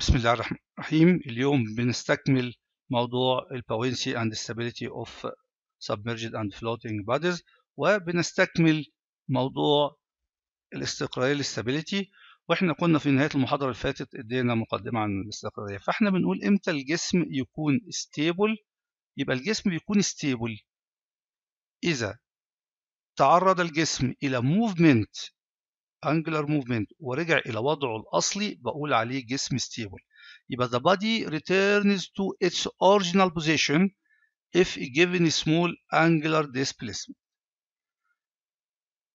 بسم الله الرحمن الرحيم اليوم بنستكمل موضوع البوينسي and stability of submerged and floating bodies وبنستكمل موضوع الاستقرارية للستابيليتي واحنا كنا في نهاية المحاضرة اللي فاتت ادينا مقدمة عن الاستقرارية فاحنا بنقول امتى الجسم يكون ستيبل يبقى الجسم بيكون ستيبل إذا تعرض الجسم إلى movement angular movement ورجع الى وضعه الاصلي بقول عليه جسم stable يبقى the body returns to its original position if given small angular displacement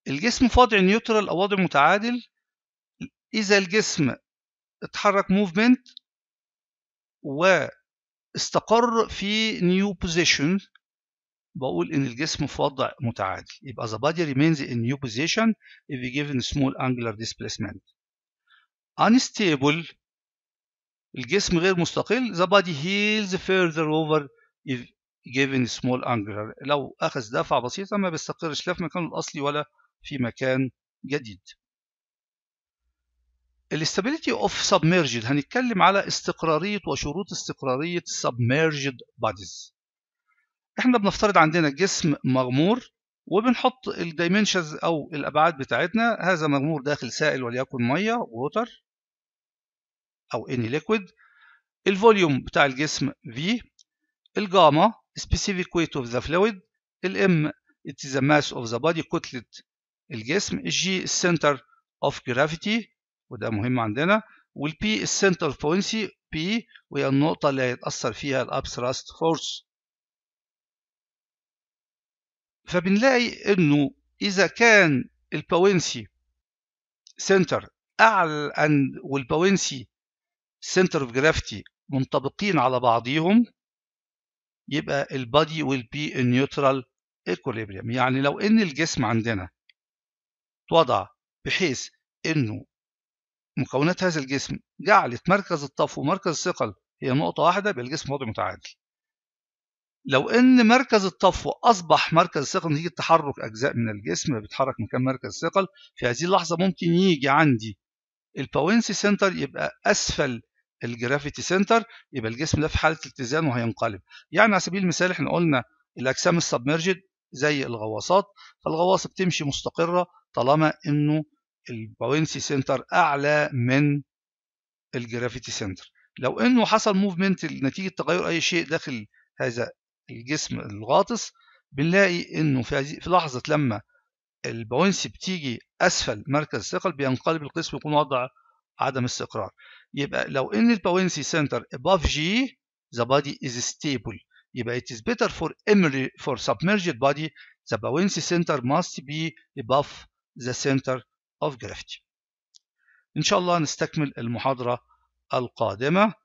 الجسم في وضع neutral او وضع متعادل اذا الجسم اتحرك movement واستقر في new position بقول إن الجسم في وضع متعادل يبقى the body remains in new position if we given small angular displacement unstable الجسم غير مستقل the body heals further over if given small angular لو أخذ دفع بسيطة ما بيستقرش لا في مكانه الأصلي ولا في مكان جديد الاستابيليتي اوف submerged هنتكلم على استقراريه وشروط استقراريه submerged bodies احنا بنفترض عندنا جسم مغمور وبنحط الدايمنشنز او الابعاد بتاعتنا هذا مغمور داخل سائل وليكن ميه ووتر او اني ليكويد الفوليوم بتاع الجسم V الجاما specific weight of the fluid الام it is the mass of the body كتلة الجسم الجي center of gravity وده مهم عندنا والبي center of بي P وهي النقطة اللي هيتأثر فيها الأب thrust force فبنلاقي انه اذا كان البوينسي سنتر اعلى والبوينسي سنتر اوف جرافيتي منطبقين على بعضيهم يبقى البادي ويل بي ان نيوترال ايكوليبريم يعني لو ان الجسم عندنا اتوضع بحيث انه مكونات هذا الجسم جعلت مركز الطفو ومركز الثقل هي نقطة واحدة يبقى الجسم وضع متعادل لو ان مركز الطفو اصبح مركز ثقل نتيجه تحرك اجزاء من الجسم بيتحرك مكان مركز ثقل في هذه اللحظه ممكن يجي عندي البوينسي سنتر يبقى اسفل الجرافيتي سنتر يبقى الجسم ده في حاله اتزان وهينقلب يعني على سبيل المثال احنا قلنا الاجسام السبمرجد زي الغواصات فالغواصه بتمشي مستقره طالما انه البوينسي سنتر اعلى من الجرافيتي سنتر لو انه حصل موفمنت نتيجه تغير اي شيء داخل هذا الجسم الغاطس بنلاقي انه في, في لحظه لما البونسي بتيجي اسفل مركز الثقل بينقلب القسم يكون وضع عدم استقرار يبقى لو ان البونسي سنتر اباف جي ذا بادي از ستيبل يبقى اتس بيتر فور امري فور سبمرجد بادي ذا the سنتر ماست بي اباف ذا سنتر اوف جرافيتي ان شاء الله نستكمل المحاضره القادمه